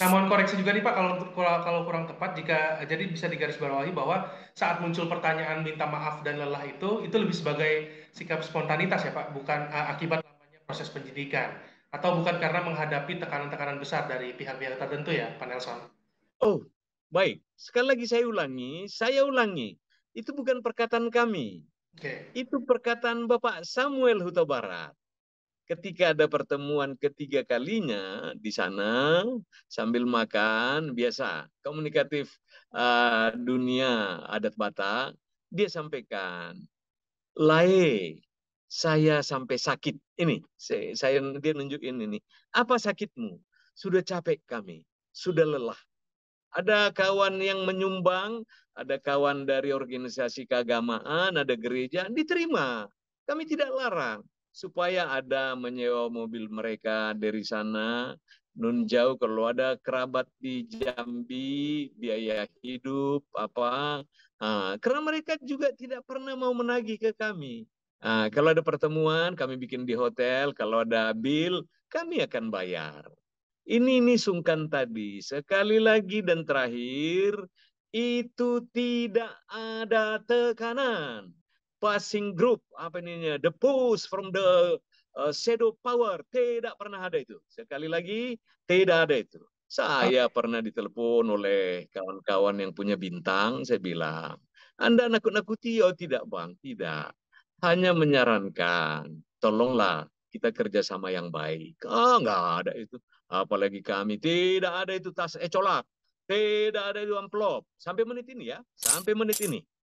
Nah, mohon koreksi juga nih Pak kalau kalau kurang tepat jika jadi bisa digarisbawahi bahwa saat muncul pertanyaan minta maaf dan lelah itu itu lebih sebagai sikap spontanitas ya Pak, bukan uh, akibat namanya proses penyidikan atau bukan karena menghadapi tekanan-tekanan besar dari pihak-pihak tertentu ya, Pak Nelson. Oh, baik. Sekali lagi saya ulangi, saya ulangi. Itu bukan perkataan kami. Okay. Itu perkataan Bapak Samuel Huta Barat ketika ada pertemuan ketiga kalinya di sana sambil makan biasa komunikatif uh, dunia adat Batak dia sampaikan lae saya sampai sakit ini saya, saya dia nunjukin ini apa sakitmu sudah capek kami sudah lelah ada kawan yang menyumbang ada kawan dari organisasi keagamaan ada gereja diterima kami tidak larang supaya ada menyewa mobil mereka dari sana nun jauh kalau ada kerabat di Jambi biaya hidup apa nah, karena mereka juga tidak pernah mau menagih ke kami nah, kalau ada pertemuan kami bikin di hotel kalau ada bill kami akan bayar ini ini sungkan tadi sekali lagi dan terakhir itu tidak ada tekanan passing group apa ininya the push from the uh, shadow power tidak pernah ada itu sekali lagi tidak ada itu saya okay. Ah. pernah ditelepon oleh kawan-kawan yang punya bintang saya bilang anda nakut-nakuti oh tidak bang tidak hanya menyarankan tolonglah kita kerjasama yang baik oh, nggak ada itu apalagi kami tidak ada itu tas ecolak tidak ada itu amplop sampai menit ini ya sampai menit ini